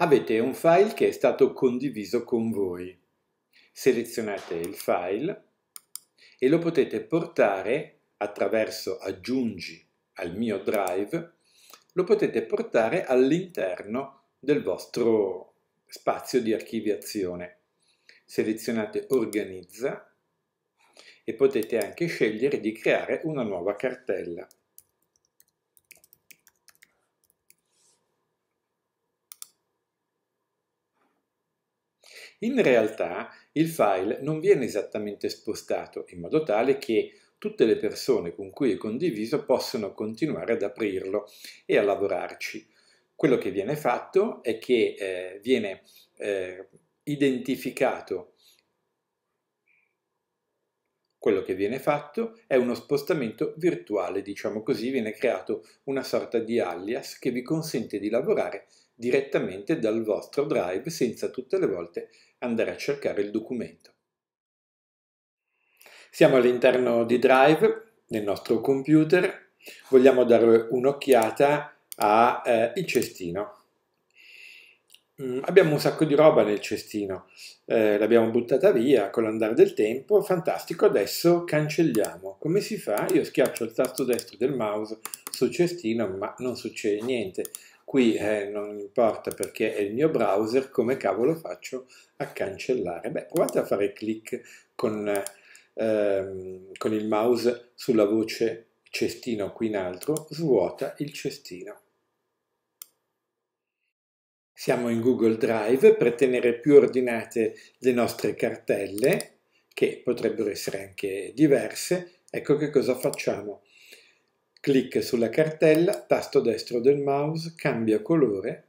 avete un file che è stato condiviso con voi. Selezionate il file e lo potete portare attraverso aggiungi al mio drive, lo potete portare all'interno del vostro spazio di archiviazione. Selezionate organizza e potete anche scegliere di creare una nuova cartella. In realtà il file non viene esattamente spostato in modo tale che tutte le persone con cui è condiviso possano continuare ad aprirlo e a lavorarci. Quello che viene fatto è che eh, viene eh, identificato quello che viene fatto è uno spostamento virtuale, diciamo così, viene creato una sorta di alias che vi consente di lavorare direttamente dal vostro drive senza tutte le volte andare a cercare il documento. Siamo all'interno di Drive nel nostro computer, vogliamo dare un'occhiata al eh, cestino. Mm, abbiamo un sacco di roba nel cestino, eh, l'abbiamo buttata via con l'andare del tempo, fantastico, adesso cancelliamo. Come si fa? Io schiaccio il tasto destro del mouse sul cestino ma non succede niente, Qui eh, non importa perché è il mio browser, come cavolo faccio a cancellare? Beh, provate a fare clic con, ehm, con il mouse sulla voce cestino qui in alto, svuota il cestino. Siamo in Google Drive per tenere più ordinate le nostre cartelle, che potrebbero essere anche diverse. Ecco che cosa facciamo. Clic sulla cartella, tasto destro del mouse, cambia colore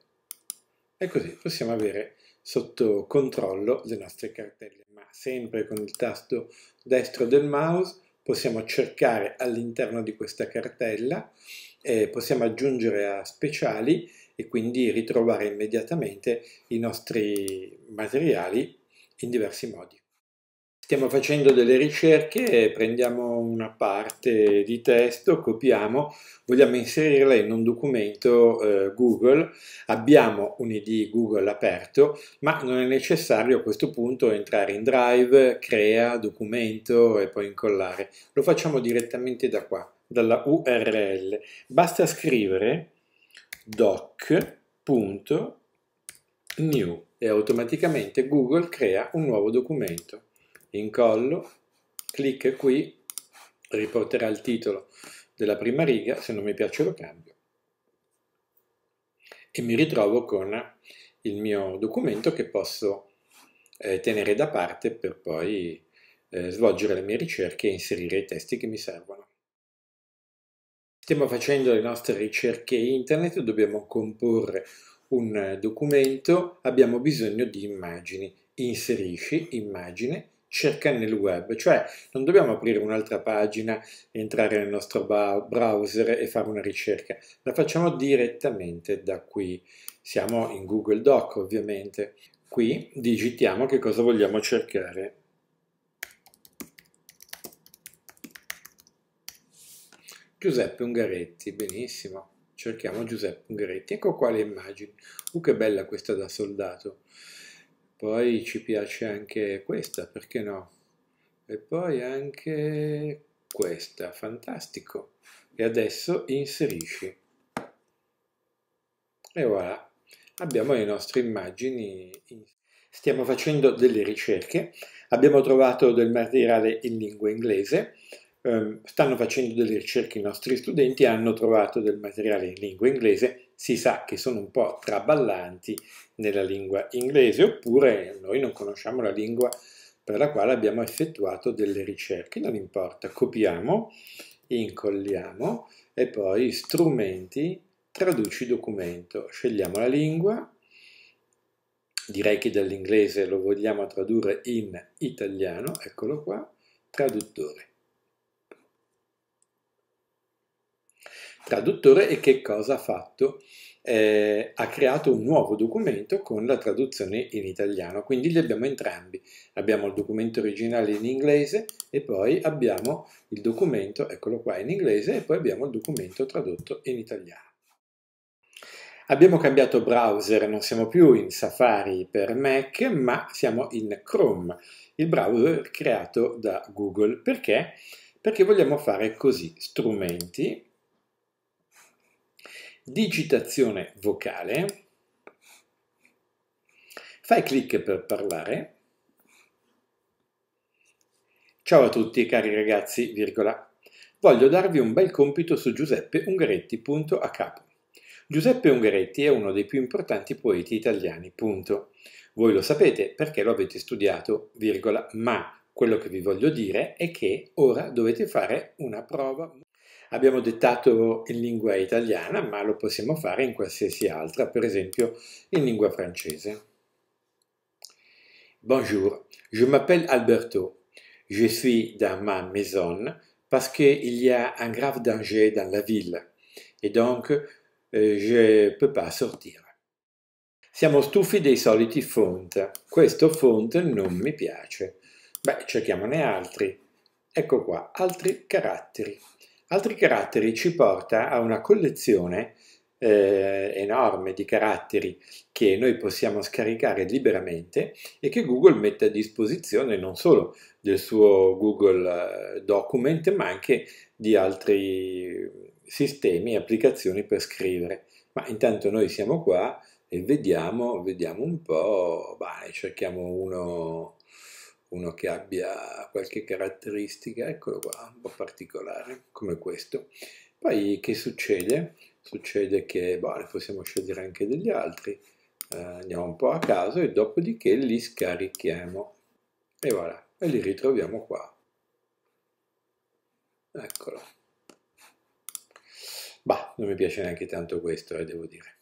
e così possiamo avere sotto controllo le nostre cartelle. Ma sempre con il tasto destro del mouse possiamo cercare all'interno di questa cartella, eh, possiamo aggiungere a speciali e quindi ritrovare immediatamente i nostri materiali in diversi modi. Stiamo facendo delle ricerche, prendiamo una parte di testo, copiamo, vogliamo inserirla in un documento eh, Google, abbiamo un ID Google aperto, ma non è necessario a questo punto entrare in Drive, crea, documento e poi incollare. Lo facciamo direttamente da qua, dalla URL. Basta scrivere doc.new e automaticamente Google crea un nuovo documento incollo, clic qui, riporterà il titolo della prima riga, se non mi piace lo cambio e mi ritrovo con il mio documento che posso eh, tenere da parte per poi eh, svolgere le mie ricerche e inserire i testi che mi servono. Stiamo facendo le nostre ricerche internet, dobbiamo comporre un documento, abbiamo bisogno di immagini. Inserisci immagine cerca nel web, cioè non dobbiamo aprire un'altra pagina, entrare nel nostro browser e fare una ricerca, la facciamo direttamente da qui. Siamo in Google Doc ovviamente. Qui digitiamo che cosa vogliamo cercare. Giuseppe Ungaretti, benissimo. Cerchiamo Giuseppe Ungaretti. Ecco qua le immagini. Uh, che bella questa da soldato. Poi ci piace anche questa, perché no? E poi anche questa, fantastico. E adesso inserisci. E voilà, abbiamo le nostre immagini. Stiamo facendo delle ricerche, abbiamo trovato del materiale in lingua inglese, ehm, stanno facendo delle ricerche i nostri studenti, hanno trovato del materiale in lingua inglese si sa che sono un po' traballanti nella lingua inglese, oppure noi non conosciamo la lingua per la quale abbiamo effettuato delle ricerche, non importa, copiamo, incolliamo e poi strumenti, traduci documento, scegliamo la lingua, direi che dall'inglese lo vogliamo tradurre in italiano, eccolo qua, traduttore. traduttore e che cosa ha fatto? Eh, ha creato un nuovo documento con la traduzione in italiano, quindi li abbiamo entrambi. Abbiamo il documento originale in inglese e poi abbiamo il documento, eccolo qua, in inglese e poi abbiamo il documento tradotto in italiano. Abbiamo cambiato browser, non siamo più in Safari per Mac, ma siamo in Chrome, il browser creato da Google. Perché? Perché vogliamo fare così, strumenti, digitazione vocale, fai clic per parlare. Ciao a tutti cari ragazzi, virgola. Voglio darvi un bel compito su Giuseppe Ungaretti, punto, a capo. Giuseppe Ungaretti è uno dei più importanti poeti italiani, punto. Voi lo sapete perché lo avete studiato, virgola, ma quello che vi voglio dire è che ora dovete fare una prova abbiamo dettato in lingua italiana, ma lo possiamo fare in qualsiasi altra, per esempio in lingua francese. Bonjour, je m'appelle Alberto. Je suis dans ma maison parce qu'il y a un grave danger dans la ville et donc euh, je ne peux pas sortir. Siamo stufi dei soliti font. Questo font non mi piace. Beh, cerchiamone altri. Ecco qua, altri caratteri. Altri caratteri ci porta a una collezione eh, enorme di caratteri che noi possiamo scaricare liberamente e che Google mette a disposizione non solo del suo Google eh, Document ma anche di altri sistemi e applicazioni per scrivere. Ma intanto noi siamo qua e vediamo, vediamo un po', vai, cerchiamo uno uno che abbia qualche caratteristica, eccolo qua, un po' particolare come questo. Poi che succede? Succede che boh, possiamo scegliere anche degli altri, eh, andiamo un po' a caso e dopodiché li scarichiamo e voilà, e li ritroviamo qua. Eccolo. Bah, non mi piace neanche tanto questo, eh, devo dire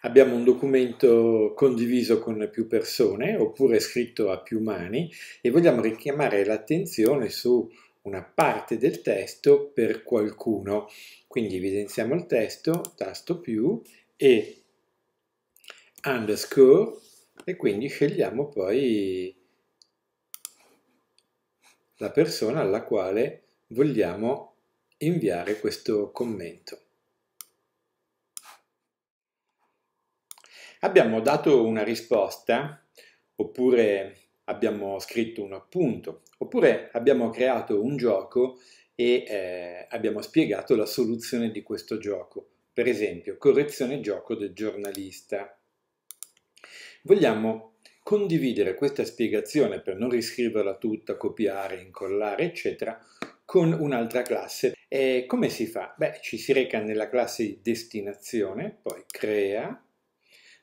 abbiamo un documento condiviso con più persone oppure scritto a più mani e vogliamo richiamare l'attenzione su una parte del testo per qualcuno. Quindi evidenziamo il testo, tasto più e underscore e quindi scegliamo poi la persona alla quale vogliamo inviare questo commento. abbiamo dato una risposta, oppure abbiamo scritto un appunto, oppure abbiamo creato un gioco e eh, abbiamo spiegato la soluzione di questo gioco, per esempio correzione gioco del giornalista. Vogliamo condividere questa spiegazione per non riscriverla tutta, copiare, incollare, eccetera, con un'altra classe. E come si fa? Beh, ci si reca nella classe di destinazione, poi crea,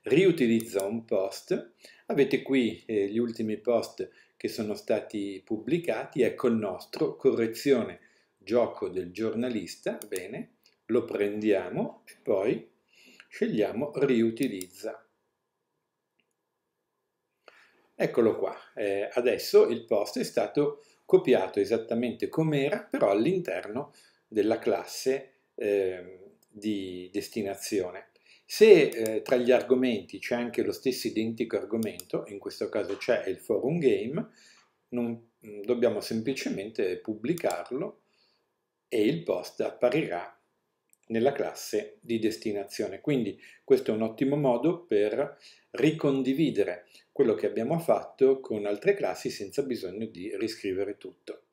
riutilizzo un post, avete qui eh, gli ultimi post che sono stati pubblicati, ecco il nostro, correzione gioco del giornalista, bene, lo prendiamo e poi scegliamo riutilizza. Eccolo qua, eh, adesso il post è stato copiato esattamente come era, però all'interno della classe eh, di destinazione. Se eh, tra gli argomenti c'è anche lo stesso identico argomento, in questo caso c'è il forum game, non, mm, dobbiamo semplicemente pubblicarlo e il post apparirà nella classe di destinazione. Quindi questo è un ottimo modo per ricondividere quello che abbiamo fatto con altre classi senza bisogno di riscrivere tutto.